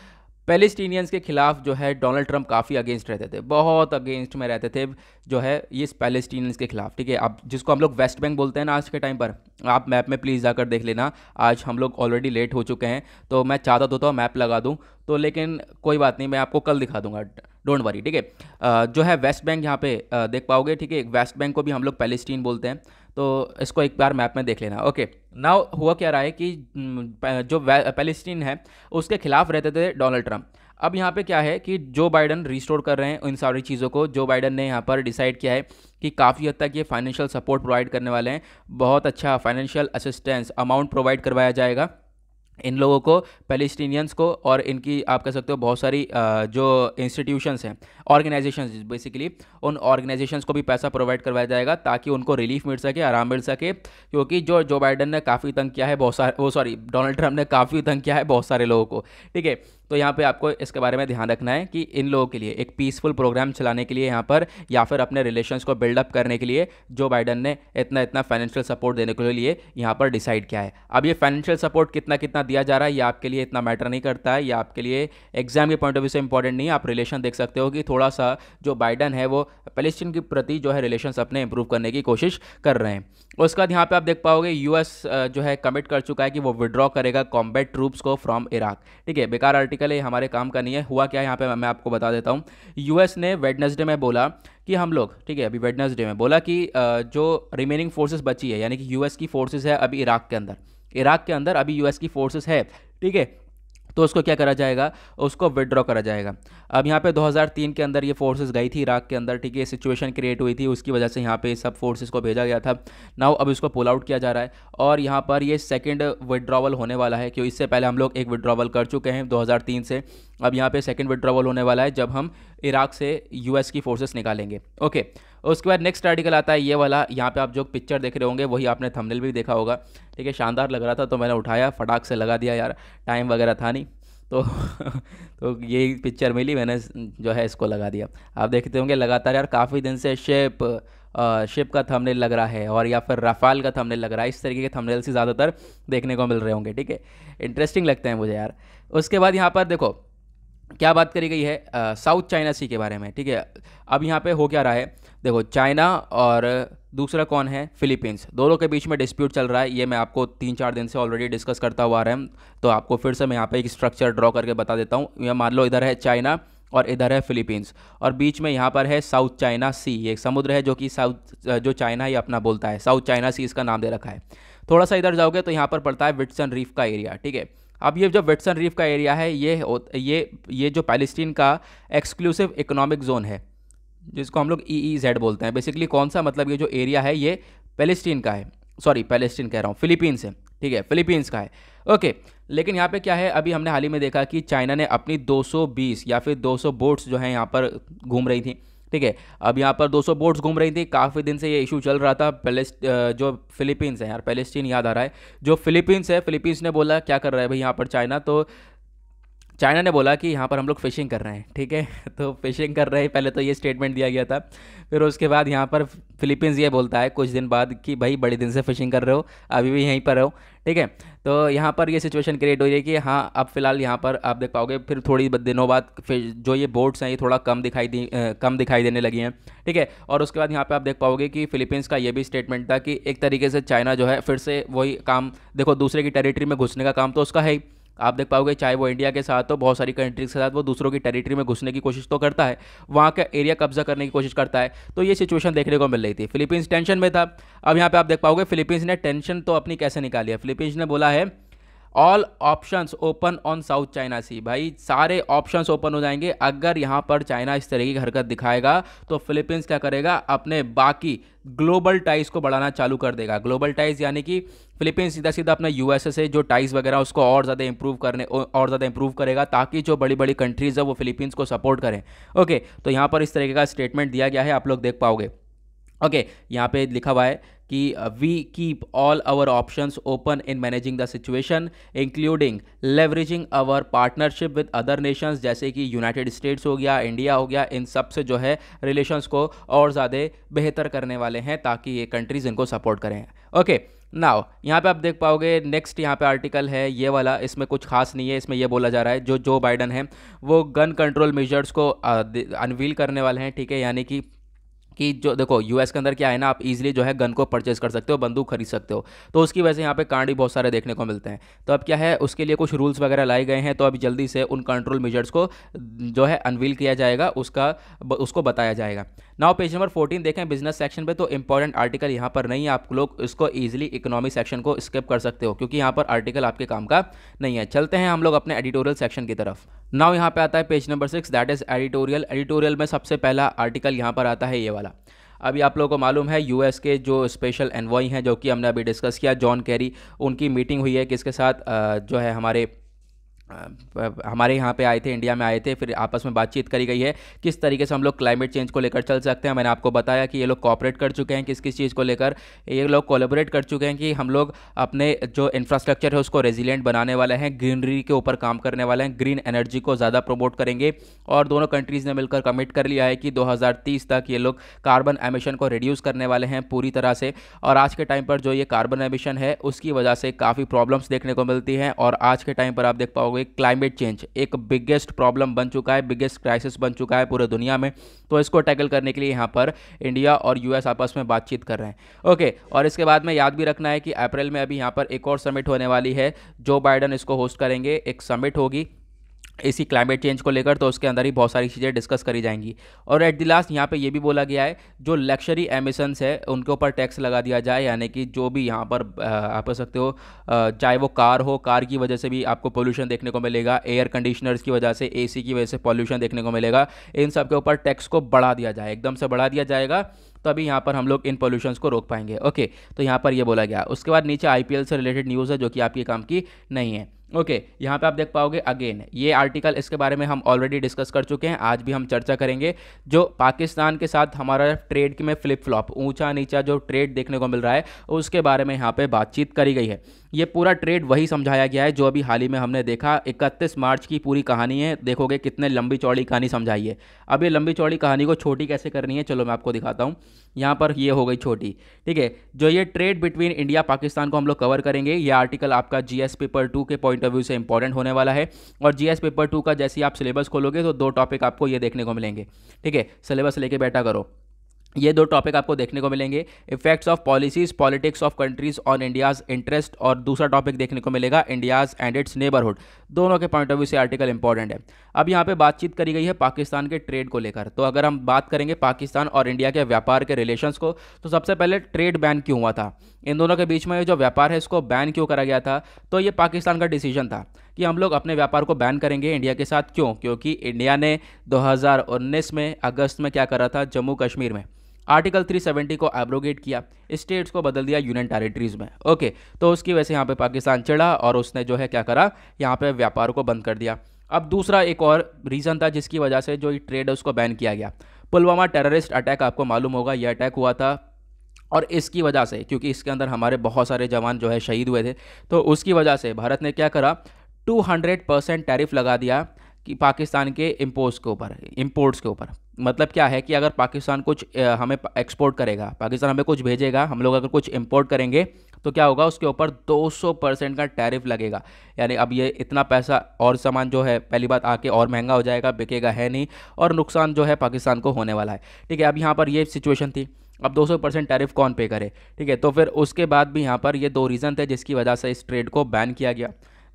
पैलेस्टीनियंस के खिलाफ जो है डोनाल्ड ट्रंप काफ़ी अगेंस्ट रहते थे बहुत अगेंस्ट में रहते थे जो है ये पैलेस्टीनियंस के खिलाफ ठीक है अब जिसको हम लोग वेस्ट बैंक बोलते हैं ना आज के टाइम पर आप मैप में प्लीज़ जाकर देख लेना आज हम लोग ऑलरेडी लेट हो चुके हैं तो मैं चाहता तो मैप लगा दूँ तो लेकिन कोई बात नहीं मैं आपको कल दिखा दूंगा डोंट वरी ठीक है जो है वेस्ट बैंक यहाँ पे देख पाओगे ठीक है वेस्ट बैंक को भी हम लोग पैलेस्टीन बोलते हैं तो इसको एक बार मैप में देख लेना ओके नाउ हुआ क्या रहा है कि जो पैलेस्टीन है उसके खिलाफ रहते थे डोनाल्ड ट्रंप अब यहाँ पे क्या है कि जो बाइडन रिस्टोर कर रहे हैं इन सारी चीज़ों को जो बाइडन ने यहाँ पर डिसाइड किया है कि काफ़ी हद तक ये फाइनेंशियल सपोर्ट प्रोवाइड करने वाले हैं बहुत अच्छा फाइनेंशियल असिस्टेंस अमाउंट प्रोवाइड करवाया जाएगा इन लोगों को पैलेस्टीनियंस को और इनकी आप कह सकते हो बहुत सारी जो इंस्टीट्यूशंस हैं ऑर्गेनाइजेशंस बेसिकली उन ऑर्गेनाइजेशंस को भी पैसा प्रोवाइड करवाया जाएगा ताकि उनको रिलीफ मिल सके आराम मिल सके क्योंकि जो जो बाइडन ने काफ़ी तंग किया है बहुत सारे वो सॉरी डोनाल्ड ट्रंप ने काफ़ी तंग किया है बहुत सारे लोगों को ठीक है तो यहाँ पे आपको इसके बारे में ध्यान रखना है कि इन लोगों के लिए एक पीसफुल प्रोग्राम चलाने के लिए यहाँ पर या फिर अपने रिलेशन को बिल्डअप करने के लिए जो बाइडन ने इतना इतना फाइनेंशियल सपोर्ट देने के लिए यहाँ पर डिसाइड किया है अब ये फाइनेंशियल सपोर्ट कितना कितना दिया जा रहा है ये आपके लिए इतना मैटर नहीं करता है ये आपके लिए एग्जाम के पॉइंट ऑफ व्यू से इंपॉर्टेंट नहीं है आप रिलेशन देख सकते हो कि थोड़ा सा जो बाइडन है वो पैलेस्टीन के प्रति जो है रिलेशन अपने इंप्रूव करने की कोशिश कर रहे हैं उसके बाद यहाँ पर आप देख पाओगे यूएस जो है कमिट कर चुका है कि वो विड्रॉ करेगा कॉम्बैट ट्रूप्स को फ्रॉम इराक ठीक है बेकार आर्टिकल आर्टिकल है हमारे काम का नहीं है हुआ क्या यहाँ पे मैं आपको बता देता हूँ यूएस ने वेडनेसडे में बोला कि हम लोग ठीक है अभी वेडनेसडे में बोला कि जो रिमेनिंग फोर्सेस बची है यानी कि यूएस की फोर्सेस है अभी इराक के अंदर इराक के अंदर अभी यूएस की फोर्सेस है ठीक है तो उसको क्या करा जाएगा उसको विदड्रॉ करा जाएगा अब यहाँ पे 2003 के अंदर ये फोर्सेस गई थी इराक के अंदर ठीक है सिचुएशन क्रिएट हुई थी उसकी वजह से यहाँ पे सब फोर्सेस को भेजा गया था नाउ अब इसको पुल आउट किया जा रहा है और यहाँ पर ये सेकेंड विड्रॉवल होने वाला है क्योंकि इससे पहले हम लोग एक विड्रॉवल कर चुके हैं दो से अब यहाँ पर सेकेंड विड्रॉवल होने वाला है जब हम इराक से यू की फोर्सेस निकालेंगे ओके okay. उसके बाद नेक्स्ट आर्टिकल आता है ये वाला यहाँ पे आप जो पिक्चर देख रहे होंगे वही आपने थंबनेल भी देखा होगा ठीक है शानदार लग रहा था तो मैंने उठाया फटाक से लगा दिया यार टाइम वगैरह था नहीं तो तो यही पिक्चर मिली मैंने जो है इसको लगा दिया आप देखते होंगे लगातार यार काफ़ी दिन से शेप शिप का थंबनेल लग रहा है और या फिर रफाल का थंबनेल लग रहा है इस तरीके के थंबनेल से ज़्यादातर देखने को मिल रहे होंगे ठीक है इंटरेस्टिंग लगते हैं मुझे यार उसके बाद यहाँ पर देखो क्या बात करी गई है साउथ चाइना सी के बारे में ठीक है अब यहाँ पे हो क्या रहा है देखो चाइना और दूसरा कौन है फिलीपींस दोनों के बीच में डिस्प्यूट चल रहा है ये मैं आपको तीन चार दिन से ऑलरेडी डिस्कस करता हुआ आ रहा हूँ तो आपको फिर से मैं यहाँ पे एक स्ट्रक्चर ड्रॉ करके बता देता हूँ यह मान लो इधर है चाइना और इधर है फिलीपींस और बीच में यहाँ पर है साउथ चाइना सी ये समुद्र है जो कि साउथ जो चाइना ही अपना बोलता है साउथ चाइना सी इसका नाम दे रखा है थोड़ा सा इधर जाओगे तो यहाँ पर पड़ता है विटसन रीफ का एरिया ठीक है अब ये जो वेटसन रीफ का एरिया है ये ये ये जो पैलेस्टीन का एक्सक्लूसिव इकोनॉमिक जोन है जिसको हम लोग ई ई जेड बोलते हैं बेसिकली कौन सा मतलब ये जो एरिया है ये पैलेस्टीन का है सॉरी पैलेस्टीन कह रहा हूँ फिलीपींस है ठीक है फिलीपींस का है ओके लेकिन यहाँ पे क्या है अभी हमने हाल ही में देखा कि चाइना ने अपनी 220 या फिर 200 बोट्स जो हैं यहाँ पर घूम रही थी ठीक है अब यहाँ पर 200 बोट्स घूम रही थी काफ़ी दिन से ये इशू चल रहा था पेलेस्ट जो फिलीपींस है यार पैलेस्टीन याद आ रहा है जो फिलीपींस है फिलीपींस ने बोला क्या कर रहा है भाई यहाँ पर चाइना तो चाइना ने बोला कि यहाँ पर हम लोग फिशिंग कर रहे हैं ठीक है तो फिशिंग कर रहे हैं पहले तो ये स्टेटमेंट दिया गया था फिर उसके बाद यहाँ पर फिलीपींस ये बोलता है कुछ दिन बाद कि भाई बड़े दिन से फिशिंग कर रहे हो अभी भी यहीं पर रहो ठीक है तो यहाँ पर ये सिचुएशन क्रिएट हो रही है कि हाँ अब फिलहाल यहाँ पर आप देख पाओगे फिर थोड़ी दिनों बाद फिर जो ये बोट्स हैं ये थोड़ा कम दिखाई दी कम दिखाई देने लगी हैं ठीक है और उसके बाद यहाँ पे आप देख पाओगे कि फिलीपींस का ये भी स्टेटमेंट था कि एक तरीके से चाइना जो है फिर से वही काम देखो दूसरे की टेरिटरी में घुसने का काम तो उसका है ही आप देख पाओगे चाहे वो इंडिया के साथ हो बहुत सारी कंट्रीज़ के साथ वो दूसरों की टेरिटरी में घुसने की कोशिश तो करता है वहाँ का एरिया कब्जा करने की कोशिश करता है तो ये सिचुएशन देखने को मिल रही थी फिलीपींस टेंशन में था अब यहाँ पर आप देख पाओगे फिलीपींस ने टेंशन तो अपनी कैसे निकाली है फिलीपींस ने बोला है all options open on South China sea भाई सारे ऑप्शंस ओपन हो जाएंगे अगर यहाँ पर चाइना इस तरह की हरकत दिखाएगा तो फिलीपींस क्या करेगा अपने बाकी ग्लोबल टाइज को बढ़ाना चालू कर देगा ग्लोबल टाइज यानी कि फिलीपींस सीधा सीधा अपना यूएसए से जो टाइज वगैरह उसको और ज़्यादा इंप्रूव करने और ज़्यादा इंप्रूव करेगा ताकि जो बड़ी बड़ी कंट्रीज़ है वो फिलीपींस को सपोर्ट करें ओके तो यहाँ पर इस तरीके का स्टेटमेंट दिया गया है आप लोग देख पाओगे ओके यहाँ पे लिखा हुआ है कि we keep all our options open in managing the situation including leveraging our partnership with other nations जैसे कि यूनाइटेड स्टेट्स हो गया इंडिया हो गया इन सब से जो है रिलेशंस को और ज़्यादा बेहतर करने वाले हैं ताकि ये कंट्रीज़ इनको सपोर्ट करें ओके okay. नाउ यहाँ पे आप देख पाओगे नेक्स्ट यहाँ पे आर्टिकल है ये वाला इसमें कुछ खास नहीं है इसमें यह बोला जा रहा है जो जो बाइडन है वो गन कंट्रोल मेजर्स को अनवील uh, करने वाले हैं ठीक है यानी कि कि जो देखो यूएस के अंदर क्या है ना आप इजीली जो है गन को परचेज कर सकते हो बंदूक खरीद सकते हो तो उसकी वजह से यहाँ पे कांड भी बहुत सारे देखने को मिलते हैं तो अब क्या है उसके लिए कुछ रूल्स वगैरह लाए गए हैं तो अब जल्दी से उन कंट्रोल मेजर्स को जो है अनवील किया जाएगा उसका उसको बताया जाएगा नाउ पेज नंबर फोर्टीन देखें बिजनेस सेक्शन पर तो इंपॉर्टेंट आर्टिकल यहाँ पर नहीं है आप लोग इसको ईजिली इकोनॉमी सेक्शन को स्किप कर सकते हो क्योंकि यहाँ पर आर्टिकल आपके काम का नहीं है चलते हैं हम लोग अपने एडिटोरियल सेक्शन की तरफ नाउ यहाँ पे आता है page number six that is editorial editorial में सबसे पहला आर्टिकल यहाँ पर आता है ये वाला वाला अभी आप लोगों को मालूम है यूएस के जो स्पेशल एनवॉई हैं जो कि हमने अभी डिस्कस किया जॉन कैरी उनकी मीटिंग हुई है किसके साथ जो है हमारे हमारे यहाँ पे आए थे इंडिया में आए थे फिर आपस में बातचीत करी गई है किस तरीके से हम लोग क्लाइमेट चेंज को लेकर चल सकते हैं मैंने आपको बताया कि ये लोग कॉपरेट कर चुके हैं किस किस चीज़ को लेकर ये लोग कोलेबोरेट कर चुके हैं कि हम लोग अपने जो इंफ्रास्ट्रक्चर है उसको रेजिलेंट बनाने वाले हैं ग्रीनरी के ऊपर काम करने वाले हैं ग्रीन एनर्जी को ज़्यादा प्रमोट करेंगे और दोनों कंट्रीज़ ने मिलकर कमिट कर लिया है कि दो तक ये लोग कार्बन एमिशन को रिड्यूस करने वाले हैं पूरी तरह से और आज के टाइम पर जो ये कार्बन एमिशन है उसकी वजह से काफ़ी प्रॉब्लम्स देखने को मिलती हैं और आज के टाइम पर आप देख पाओगे हुए क्लाइमेट चेंज एक बिगेस्ट प्रॉब्लम बन चुका है बिगेस्ट क्राइसिस बन चुका है पूरे दुनिया में तो इसको टैकल करने के लिए यहाँ पर इंडिया और यूएस आपस में बातचीत कर रहे हैं ओके और इसके बाद में याद भी रखना है कि अप्रैल में अभी यहाँ पर एक और समिट होने वाली है जो बाइडन इसको होस्ट करेंगे एक समिट होगी इसी क्लाइमेट चेंज को लेकर तो उसके अंदर ही बहुत सारी चीज़ें डिस्कस करी जाएंगी और एट दी लास्ट यहाँ पे ये भी बोला गया है जो लक्जरी एमिशंस है उनके ऊपर टैक्स लगा दिया जाए यानी कि जो भी यहाँ पर आप कह सकते हो चाहे वो कार हो कार की वजह से भी आपको पोल्यूशन देखने को मिलेगा एयर कंडीशनर्स की वजह से ए की वजह से पॉल्यूशन देखने को मिलेगा इन सब के ऊपर टैक्स को बढ़ा दिया जाए एकदम से बढ़ा दिया जाएगा तभी यहाँ पर हम लोग इन पॉल्यूशंस को रोक पाएंगे ओके तो यहाँ पर ये बोला गया उसके बाद नीचे आई से रिलेटेड न्यूज़ है जो कि आपके काम की नहीं है ओके okay, यहाँ पे आप देख पाओगे अगेन ये आर्टिकल इसके बारे में हम ऑलरेडी डिस्कस कर चुके हैं आज भी हम चर्चा करेंगे जो पाकिस्तान के साथ हमारा ट्रेड में फ्लिप फ्लॉप ऊंचा नीचा जो ट्रेड देखने को मिल रहा है उसके बारे में यहाँ पे बातचीत करी गई है ये पूरा ट्रेड वही समझाया गया है जो अभी हाल ही में हमने देखा इकतीस मार्च की पूरी कहानी है देखोगे कितने लंबी चौड़ी कहानी समझाई है अब ये लंबी चौड़ी कहानी को छोटी कैसे करनी है चलो मैं आपको दिखाता हूँ यहाँ पर ये हो गई छोटी ठीक है जो ये ट्रेड बिटवीन इंडिया पाकिस्तान को हम लोग कवर करेंगे ये आर्टिकल आपका जीएस पेपर टू के पॉइंट ऑफ व्यू से इंपॉर्टेंट होने वाला है और एस पेपर टू का जैसे ही आप सिलेबस खोलोगे तो दो टॉपिक आपको ये देखने को मिलेंगे ठीक है सिलेबस लेके बैठा करो ये दो टॉपिक आपको देखने को मिलेंगे effects of policies politics of countries on India's interest और दूसरा टॉपिक देखने को मिलेगा इंडियाज एंड इट्स नेबरहुड दोनों के पॉइंट ऑफ व्यू से आर्टिकल इंपॉर्टेंट है अब यहाँ पे बातचीत करी गई है पाकिस्तान के ट्रेड को लेकर तो अगर हम बात करेंगे पाकिस्तान और इंडिया के व्यापार के रिलेशंस को तो सबसे पहले ट्रेड बैन क्यों हुआ था इन दोनों के बीच में जो व्यापार है इसको बैन क्यों करा गया था तो ये पाकिस्तान का डिसीजन था कि हम लोग अपने व्यापार को बैन करेंगे इंडिया के साथ क्यों क्योंकि इंडिया ने दो में अगस्त में क्या करा था जम्मू कश्मीर में आर्टिकल 370 को एब्रोगेट किया स्टेट्स को बदल दिया यूनियन टेरिटरीज में ओके तो उसकी वजह से यहाँ पे पाकिस्तान चढ़ा और उसने जो है क्या करा यहाँ पे व्यापार को बंद कर दिया अब दूसरा एक और रीज़न था जिसकी वजह से जो ट्रेड है उसको बैन किया गया पुलवामा टेररिस्ट अटैक आपको मालूम होगा यह अटैक हुआ था और इसकी वजह से क्योंकि इसके अंदर हमारे बहुत सारे जवान जो है शहीद हुए थे तो उसकी वजह से भारत ने क्या करा 200 परसेंट टैरिफ लगा दिया कि पाकिस्तान के इम्पोज के ऊपर इम्पोर्ट्स के ऊपर मतलब क्या है कि अगर पाकिस्तान कुछ हमें एक्सपोर्ट करेगा पाकिस्तान हमें कुछ भेजेगा हम लोग अगर कुछ इम्पोर्ट करेंगे तो क्या होगा उसके ऊपर 200 परसेंट का टैरिफ लगेगा यानी अब ये इतना पैसा और सामान जो है पहली बात आके और महंगा हो जाएगा बिकेगा है नहीं और नुकसान जो है पाकिस्तान को होने वाला है ठीक है अब यहाँ पर ये सिचुएशन थी अब 200 परसेंट टैरिफ कौन पे करे ठीक है तो फिर उसके बाद भी यहाँ पर ये दो रीज़न थे जिसकी वजह से इस ट्रेड को बैन किया गया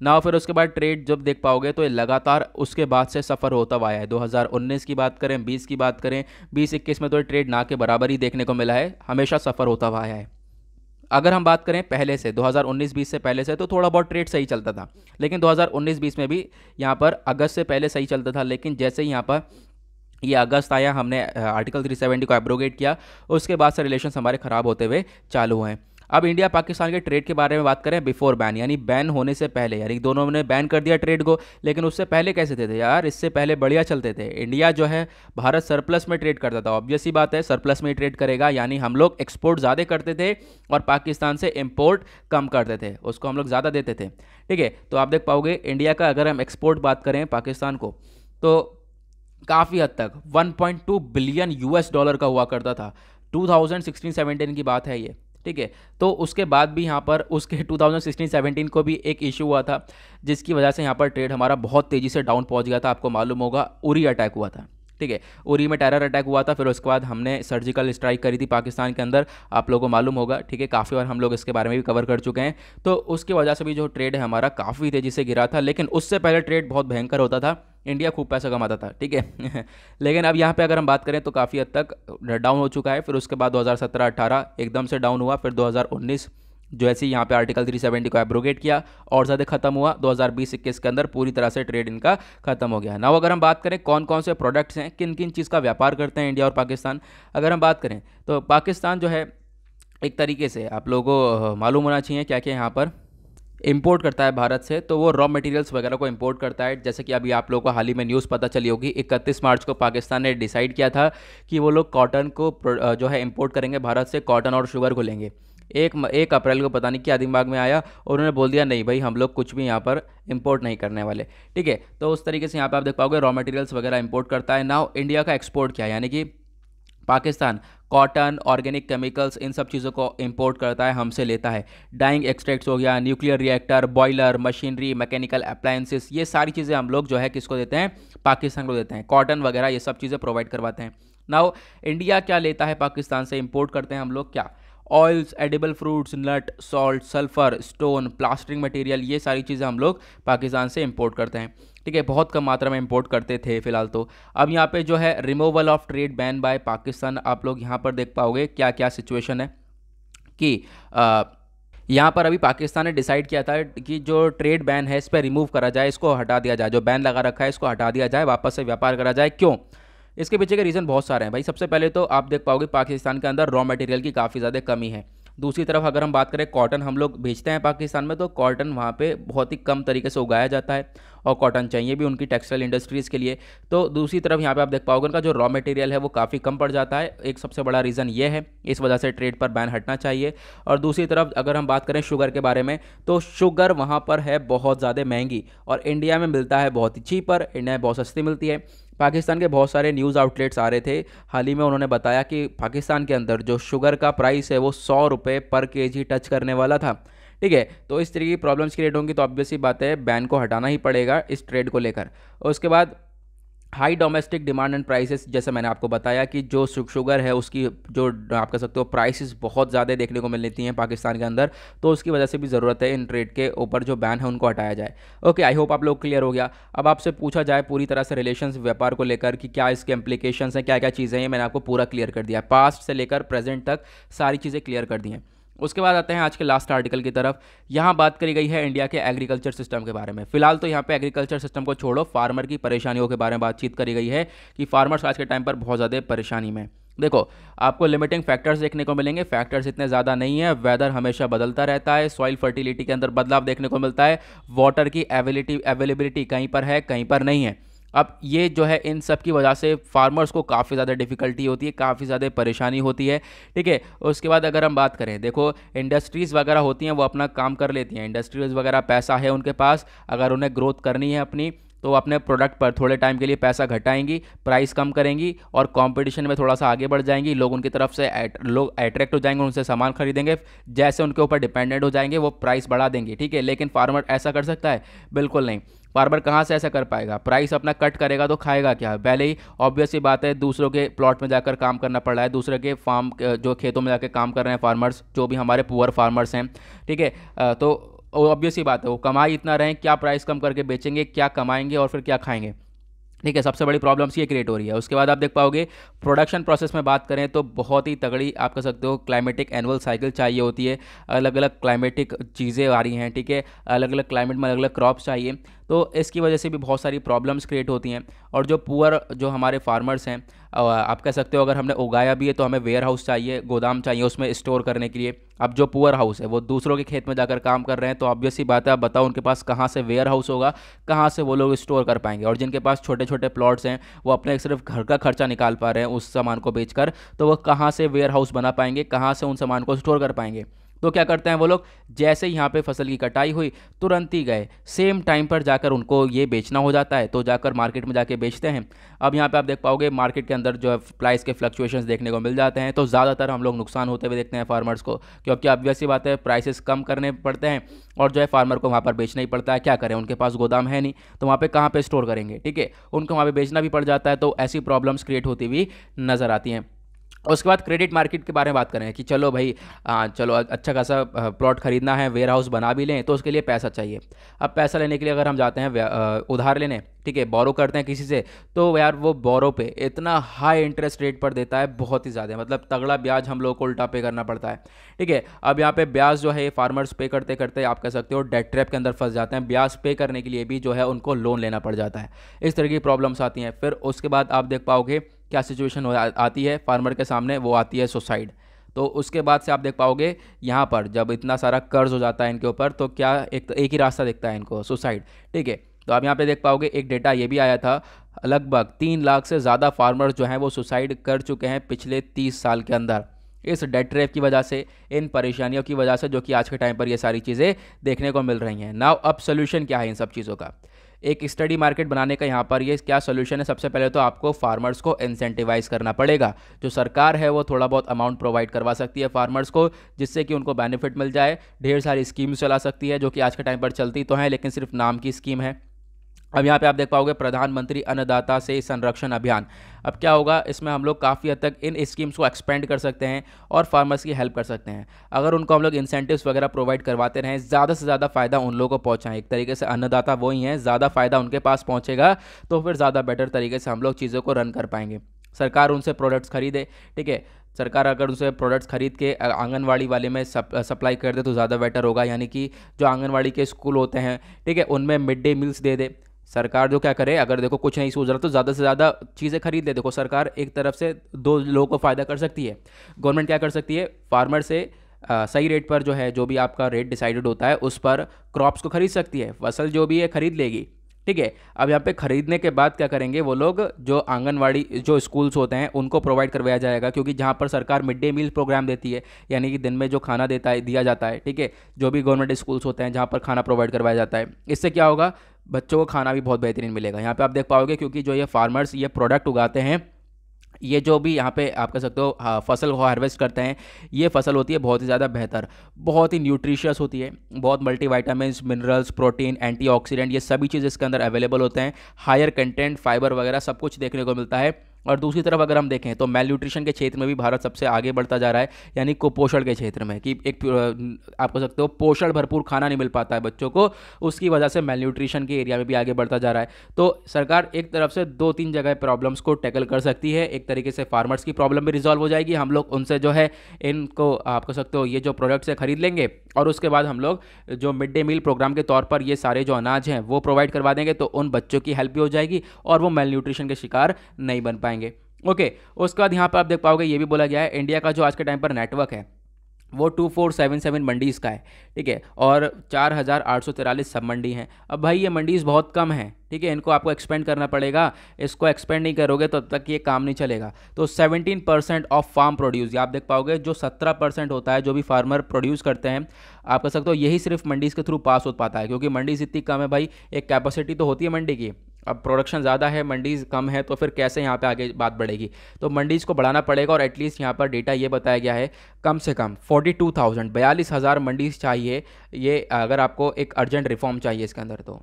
ना फिर उसके बाद ट्रेड जब देख पाओगे तो ये लगातार उसके बाद से सफ़र होता हुआ है 2019 की बात करें 20 की बात करें बीस इक्कीस में तो ट्रेड ना के बराबर ही देखने को मिला है हमेशा सफ़र होता हुआ है अगर हम बात करें पहले से 2019-20 से पहले से तो थोड़ा बहुत ट्रेड सही चलता था लेकिन 2019-20 में भी यहाँ पर अगस्त से पहले सही चलता था लेकिन जैसे ही यहाँ पर ये अगस्त आया हमने आर्टिकल 370 को एब्रोगेट किया उसके बाद से रिलेशन हमारे ख़राब होते हुए चालू हैं अब इंडिया पाकिस्तान के ट्रेड के बारे में बात करें बिफोर बैन यानी बैन होने से पहले यानी दोनों ने बैन कर दिया ट्रेड को लेकिन उससे पहले कैसे थे, थे यार इससे पहले बढ़िया चलते थे इंडिया जो है भारत सरप्लस में ट्रेड करता था ऑब्वियस ही बात है सरप्लस में ट्रेड करेगा यानी हम लोग एक्सपोर्ट ज़्यादा करते थे और पाकिस्तान से इम्पोर्ट कम करते थे उसको हम लोग ज़्यादा देते थे ठीक है तो आप देख पाओगे इंडिया का अगर हम एक्सपोर्ट बात करें पाकिस्तान को तो काफ़ी हद तक 1.2 बिलियन यूएस डॉलर का हुआ करता था 2016-17 की बात है ये ठीक है तो उसके बाद भी यहाँ पर उसके 2016-17 को भी एक इशू हुआ था जिसकी वजह से यहाँ पर ट्रेड हमारा बहुत तेज़ी से डाउन पहुँच गया था आपको मालूम होगा उरी अटैक हुआ था ठीक है उरी में टेरर अटैक हुआ था फिर उसके बाद हमने सर्जिकल स्ट्राइक करी थी पाकिस्तान के अंदर आप लोगों को मालूम होगा ठीक है काफ़ी बार हम लोग इसके बारे में भी कवर कर चुके हैं तो उसकी वजह से भी जो ट्रेड है हमारा काफ़ी तेज़ी से गिरा था लेकिन उससे पहले ट्रेड बहुत भयंकर होता था इंडिया खूब पैसा कमाता था ठीक है लेकिन अब यहाँ पे अगर हम बात करें तो काफ़ी हद तक डाउन हो चुका है फिर उसके बाद 2017-18 एकदम से डाउन हुआ फिर 2019 जो ऐसे यहाँ पे आर्टिकल 370 को एब्रोगेट किया और ज़्यादा खत्म हुआ 2020-21 के अंदर पूरी तरह से ट्रेड इनका खत्म हो गया नाउ अगर हम बात करें कौन कौन से प्रोडक्ट्स हैं किन किन चीज़ का व्यापार करते हैं इंडिया और पाकिस्तान अगर हम बात करें तो पाकिस्तान जो है एक तरीके से आप लोगों को मालूम होना चाहिए क्या क्या यहाँ पर इम्पोर्ट करता है भारत से तो वो रॉ मटेरियल्स वगैरह को इम्पोर्ट करता है जैसे कि अभी आप लोगों को हाल ही में न्यूज़ पता चली होगी 31 मार्च को पाकिस्तान ने डिसाइड किया था कि वो लोग कॉटन को जो है इम्पोर्ट करेंगे भारत से कॉटन और शुगर को लेंगे एक एक अप्रैल को पता नहीं क्या दिमाग में आया और उन्होंने बोल दिया नहीं भाई हम लोग कुछ भी यहाँ पर इंपोर्ट नहीं करने वाले ठीक है तो उस तरीके से यहाँ पर आप देख पाओगे रॉ मटेरियल्स वगैरह इंपोर्ट करता है ना इंडिया का एक्सपोर्ट क्या है यानी कि पाकिस्तान कॉटन ऑर्गेनिक केमिकल्स इन सब चीज़ों को इंपोर्ट करता है हमसे लेता है डाइंग एक्सट्रैक्ट्स हो गया nuclear reactor boiler machinery mechanical appliances ये सारी चीज़ें हम लोग जो है किसको देते हैं पाकिस्तान को देते हैं कॉटन वगैरह ये सब चीज़ें प्रोवाइड करवाते हैं नाउ इंडिया क्या लेता है पाकिस्तान से इम्पोर्ट करते हैं हम लोग क्या oils edible fruits nut salt sulphur stone plastic material ये सारी चीज़ें हम लोग पाकिस्तान से इम्पोर्ट करते हैं ठीक है बहुत कम मात्रा में इम्पोर्ट करते थे फिलहाल तो अब यहाँ पे जो है removal of trade ban by Pakistan आप लोग यहाँ पर देख पाओगे क्या क्या सिचुएशन है कि आ, यहाँ पर अभी पाकिस्तान ने डिसाइड किया था कि जो ट्रेड बैन है इस पर रिमूव करा जाए इसको हटा दिया जाए जो बैन लगा रखा है इसको हटा दिया जाए वापस से व्यापार करा जाए क्यों इसके पीछे के रीज़न बहुत सारे हैं भाई सबसे पहले तो आप देख पाओगे पाकिस्तान के अंदर रॉ मटेरियल की काफ़ी ज़्यादा कमी है दूसरी तरफ अगर हम बात करें कॉटन हम लोग भेजते हैं पाकिस्तान में तो कॉटन वहाँ पे बहुत ही कम तरीके से उगाया जाता है और कॉटन चाहिए भी उनकी टेक्सटाइल इंडस्ट्रीज़ के लिए तो दूसरी तरफ यहाँ पे आप देख पाओगे उनका जो रॉ मटेरियल है वो काफ़ी कम पड़ जाता है एक सबसे बड़ा रीज़न ये है इस वजह से ट्रेड पर बैन हटना चाहिए और दूसरी तरफ अगर हम बात करें शुगर के बारे में तो शुगर वहाँ पर है बहुत ज़्यादा महंगी और इंडिया में मिलता है बहुत ही चीपर इंडिया में बहुत सस्ती मिलती है पाकिस्तान के बहुत सारे न्यूज़ आउटलेट्स आ रहे थे हाल ही में उन्होंने बताया कि पाकिस्तान के अंदर जो शुगर का प्राइस है वो सौ रुपये पर जी टच करने वाला था ठीक है तो इस तरीके की प्रॉब्लम्स क्रिएट होंगी तो ऑब्वियसली बात है बैन को हटाना ही पड़ेगा इस ट्रेड को लेकर और उसके बाद high domestic demand and prices जैसे मैंने आपको बताया कि जो शुगर है उसकी जो आप कह सकते हो प्राइसेस बहुत ज़्यादा देखने को मिल लेती हैं पाकिस्तान के अंदर तो उसकी वजह से भी ज़रूरत है इन ट्रेड के ऊपर जो बैन है उनको हटाया जाए ओके आई होप आप लोग क्लियर हो गया अब आपसे पूछा जाए पूरी तरह से रिलेशन व्यापार को लेकर कि क्या इसके इम्प्लीकेशन हैं क्या क्या चीज़ें हैं मैंने आपको पूरा क्लियर कर दिया पास्ट से लेकर प्रेजेंट तक सारी चीज़ें क्लियर कर दी हैं उसके बाद आते हैं आज के लास्ट आर्टिकल की तरफ यहाँ बात करी गई है इंडिया के एग्रीकल्चर सिस्टम के बारे में फिलहाल तो यहाँ पे एग्रीकल्चर सिस्टम को छोड़ो फार्मर की परेशानियों के बारे में बातचीत करी गई है कि फार्मर्स आज के टाइम पर बहुत ज़्यादा परेशानी में देखो आपको लिमिटिंग फैक्टर्स देखने को मिलेंगे फैक्टर्स इतने ज़्यादा नहीं है वेदर हमेशा बदलता रहता है सॉइल फर्टिलिटी के अंदर बदलाव देखने को मिलता है वाटर की अवेलिटी अवेलेबिलिटी कहीं पर है कहीं पर नहीं है अब ये जो है इन सब की वजह से फार्मर्स को काफ़ी ज़्यादा डिफ़िकल्टी होती है काफ़ी ज़्यादा परेशानी होती है ठीक है उसके बाद अगर हम बात करें देखो इंडस्ट्रीज़ वगैरह होती हैं वो अपना काम कर लेती हैं इंडस्ट्रीज़ वगैरह पैसा है उनके पास अगर उन्हें ग्रोथ करनी है अपनी तो अपने प्रोडक्ट पर थोड़े टाइम के लिए पैसा घटाएंगी प्राइस कम करेंगी और कंपटीशन में थोड़ा सा आगे बढ़ जाएंगी लोग उनकी तरफ से एट, लोग अट्रैक्ट हो जाएंगे उनसे सामान खरीदेंगे जैसे उनके ऊपर डिपेंडेंट हो जाएंगे वो प्राइस बढ़ा देंगे ठीक है लेकिन फार्मर ऐसा कर सकता है बिल्कुल नहीं बार्बर कहाँ से ऐसा कर पाएगा प्राइस अपना कट करेगा तो खाएगा क्या पहले ही ऑब्वियस ही बात है दूसरों के प्लॉट में जाकर काम करना पड़ रहा है दूसरे के फार्म जो खेतों में जाकर काम कर रहे हैं फार्मर्स जो भी हमारे पुअर फार्मर्स हैं ठीक है तो ऑब्वियस ही बात है वो कमाई इतना रहें क्या प्राइस कम करके बेचेंगे क्या कमाएंगे और फिर क्या खाएंगे ठीक है सबसे बड़ी प्रॉब्लम्स ये क्रिएट हो रही है उसके बाद आप देख पाओगे प्रोडक्शन प्रोसेस में बात करें तो बहुत ही तगड़ी आप कह सकते हो क्लाइमेटिक एनुअल साइकिल चाहिए होती है अलग अलग क्लाइमेटिक चीज़ें आ रही हैं ठीक है अलग अलग क्लाइमेट में अलग अलग क्रॉप्स चाहिए तो इसकी वजह से भी बहुत सारी प्रॉब्लम्स क्रिएट होती हैं और जो पुअर जो हमारे फार्मर्स हैं आप कह सकते हो अगर हमने उगाया भी है तो हमें वेयर हाउस चाहिए गोदाम चाहिए उसमें स्टोर करने के लिए अब जो पुअर हाउस है वो दूसरों के खेत में जाकर काम कर रहे हैं तो ऑब्वियसली बात है आप बताओ उनके पास कहाँ से वेयर हाउस होगा कहाँ से वो लोग स्टोर कर पाएंगे और जिनके पास छोटे छोटे प्लॉट्स हैं वो अपने सिर्फ घर का खर्चा निकाल पा रहे हैं उस सामान को बेचकर तो वो कहाँ से वेयर हाउस बना पाएंगे कहाँ से उन सामान को स्टोर कर पाएंगे तो क्या करते हैं वो लोग जैसे यहाँ पे फसल की कटाई हुई तुरंत ही गए सेम टाइम पर जाकर उनको ये बेचना हो जाता है तो जाकर मार्केट में जाके बेचते हैं अब यहाँ पे आप देख पाओगे मार्केट के अंदर जो है प्राइस के फ्लक्चुएशंस देखने को मिल जाते हैं तो ज़्यादातर हम लोग नुकसान होते हुए देखते हैं फार्मर्स को क्योंकि ऑब्वियस ही बात है प्राइसेस कम करने पड़ते हैं और जो है फार्मर को वहाँ पर बेचना ही पड़ता है क्या करें उनके पास गोदाम है नहीं तो वहाँ पर कहाँ पर स्टोर करेंगे ठीक है उनको वहाँ पर बेचना भी पड़ जाता है तो ऐसी प्रॉब्लम्स क्रिएट होती हुई नज़र आती हैं उसके बाद क्रेडिट मार्केट के बारे में बात करें कि चलो भाई आ, चलो अच्छा खासा प्लॉट खरीदना है वेयर हाउस बना भी लें तो उसके लिए पैसा चाहिए अब पैसा लेने के लिए अगर हम जाते हैं उधार लेने ठीक है बोरो करते हैं किसी से तो यार वो बोरो पे इतना हाई इंटरेस्ट रेट पर देता है बहुत ही ज़्यादा मतलब तगड़ा ब्याज हम लोग को उल्टा पे करना पड़ता है ठीक है अब यहाँ पे ब्याज जो है फार्मर्स पे करते करते आप कह सकते हो डेट ट्रैप के अंदर फंस जाते हैं ब्याज पे करने के लिए भी जो है उनको लोन लेना पड़ जाता है इस तरह की प्रॉब्लम्स आती हैं फिर उसके बाद आप देख पाओगे क्या सिचुएशन हो आती है फार्मर के सामने वो आती है सुसाइड तो उसके बाद से आप देख पाओगे यहाँ पर जब इतना सारा कर्ज हो जाता है इनके ऊपर तो क्या एक एक ही रास्ता दिखता है इनको सुसाइड ठीक है तो आप यहाँ पे देख पाओगे एक डेटा ये भी आया था लगभग तीन लाख से ज़्यादा फार्मर जो हैं वो सुसाइड कर चुके हैं पिछले तीस साल के अंदर इस डेट रेप की वजह से इन परेशानियों की वजह से जो कि आज के टाइम पर ये सारी चीज़ें देखने को मिल रही हैं नाउ अब सोल्यूशन क्या है इन सब चीज़ों का एक स्टडी मार्केट बनाने का यहाँ पर ये क्या सोल्यूशन है सबसे पहले तो आपको फार्मर्स को इंसेंटिवाइज करना पड़ेगा जो सरकार है वो थोड़ा बहुत अमाउंट प्रोवाइड करवा सकती है फार्मर्स को जिससे कि उनको बेनिफिट मिल जाए ढेर सारी स्कीम्स चला सकती है जो कि आज के टाइम पर चलती तो हैं लेकिन सिर्फ नाम की स्कीम है अब यहाँ पे आप देख पाओगे प्रधानमंत्री अन्नदाता से संरक्षण अभियान अब क्या होगा इसमें हम लोग काफ़ी हद तक इन स्कीम्स को एक्सपेंड कर सकते हैं और फार्मर्स की हेल्प कर सकते हैं अगर उनको हम लोग इंसेंटिव्स वगैरह प्रोवाइड करवाते रहें ज़्यादा से ज़्यादा फ़ायदा उन लोगों को पहुँचाएं एक तरीके से अन्नदाता वही हैं ज़्यादा फ़ायदा उनके पास पहुँचेगा तो फिर ज़्यादा बेटर तरीके से हम लोग चीज़ों को रन कर पाएंगे सरकार उनसे प्रोडक्ट्स खरीदे ठीक है सरकार अगर उसे प्रोडक्ट्स खरीद के आंगनवाड़ी वाले में सप, सप्लाई कर दे तो ज़्यादा बेटर होगा यानी कि जो आंगनवाड़ी के स्कूल होते हैं ठीक है उनमें मिड डे मील्स दे दे सरकार जो क्या करे अगर देखो कुछ नहीं सूझ रहा तो ज़्यादा से ज़्यादा चीज़ें खरीद ले देखो सरकार एक तरफ से दो लोगों को फ़ायदा कर सकती है गवर्नमेंट क्या कर सकती है फार्मर से आ, सही रेट पर जो है जो भी आपका रेट डिसाइडेड होता है उस पर क्रॉप्स को खरीद सकती है फसल जो भी है खरीद लेगी ठीक है अब यहाँ पे ख़रीदने के बाद क्या करेंगे वो लोग जो आंगनवाड़ी जो स्कूल्स होते हैं उनको प्रोवाइड करवाया जाएगा क्योंकि जहाँ पर सरकार मिड डे मील प्रोग्राम देती है यानी कि दिन में जो खाना देता है दिया जाता है ठीक है जो भी गवर्नमेंट स्कूल्स होते हैं जहाँ पर खाना प्रोवाइड करवाया जाता है इससे क्या होगा बच्चों को खाना भी बहुत बेहतरीन मिलेगा यहाँ पे आप देख पाओगे क्योंकि जो ये फार्मर्स ये प्रोडक्ट उगाते हैं ये जो भी यहाँ पे आप कह सकते हो हाँ, फसल को हार्वेस्ट करते हैं ये फसल होती है बहुत ही ज़्यादा बेहतर बहुत ही न्यूट्रिशियस होती है बहुत multivitamin minerals protein antioxidant ये सभी चीज़ इसके अंदर अवेलेबल होते हैं हायर कंटेंट फाइबर वगैरह सब कुछ देखने को मिलता है और दूसरी तरफ अगर हम देखें तो मेल न्यूट्रिशन के क्षेत्र में भी भारत सबसे आगे बढ़ता जा रहा है यानी कुपोषण के क्षेत्र में कि एक आप कह सकते हो पोषण भरपूर खाना नहीं मिल पाता है बच्चों को उसकी वजह से मेल न्यूट्रिशन के एरिया में भी आगे बढ़ता जा रहा है तो सरकार एक तरफ से दो तीन जगह प्रॉब्लम्स को टैकल कर सकती है एक तरीके से फार्मर्स की प्रॉब्लम भी रिजॉल्व हो जाएगी हम लोग उनसे जो है इनको आप कह सकते हो ये जो प्रोडक्ट्स है खरीद लेंगे और उसके बाद हम लोग जो मिड डे मील प्रोग्राम के तौर पर ये सारे जो अनाज हैं वो प्रोवाइड करवा देंगे तो उन बच्चों की हेल्प भी हो जाएगी और वो मेल न्यूट्रिशन के शिकार नहीं बन पाए पाएंगे ओके उसके बाद यहाँ पर आप देख पाओगे ये भी बोला गया है इंडिया का जो आज के टाइम पर नेटवर्क है वो two four seven seven mandis का है ठीक है और चार हज़ार आठ सौ तिरालीस सब मंडी हैं अब भाई ये मंडीज़ बहुत कम हैं ठीक है इनको आपको एक्सपेंड करना पड़ेगा इसको एक्सपेंड नहीं करोगे तो तब तक ये काम नहीं चलेगा तो seventeen percent of farm produce आप देख पाओगे जो सत्रह परसेंट होता है जो भी फार्मर प्रोड्यूस करते हैं आप कह सकते हो यही सिर्फ मंडीज़ के थ्रू पास हो पाता है क्योंकि मंडीज़ इतनी कम है भाई एक कैपेसिटी तो होती है मंडी की अब प्रोडक्शन ज़्यादा है मंडीज़ कम है तो फिर कैसे यहाँ पे आगे बात बढ़ेगी तो मंडीज़ को बढ़ाना पड़ेगा और एटलीस्ट यहाँ पर डेटा ये बताया गया है कम से कम फोर्टी टू थाउजेंड बयालीस हज़ार मंडीज़ चाहिए ये अगर आपको एक अर्जेंट रिफॉर्म चाहिए इसके अंदर तो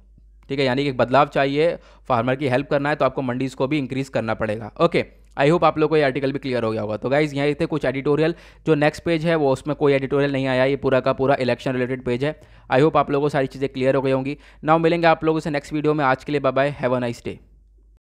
ठीक है यानी कि एक बदलाव चाहिए फार्मर की हेल्प करना है तो आपको मंडीज़ को भी इंक्रीज़ करना पड़ेगा ओके आई होप आप लोगों को ये आर्टिकल भी क्लियर हो गया होगा तो गाइज यहाँ थे कुछ एडिटोरियल जो नेक्स्ट पेज है वो उसमें कोई एडिटोरियल नहीं आया ये पूरा का पूरा इलेक्शन रिलेटेड पेज है आई होप आप लोगों को सारी चीज़ें क्लियर हो गई होंगी नाउ मिलेंगे आप लोगों से नेक्स्ट वीडियो में आज के लिए bye have a nice day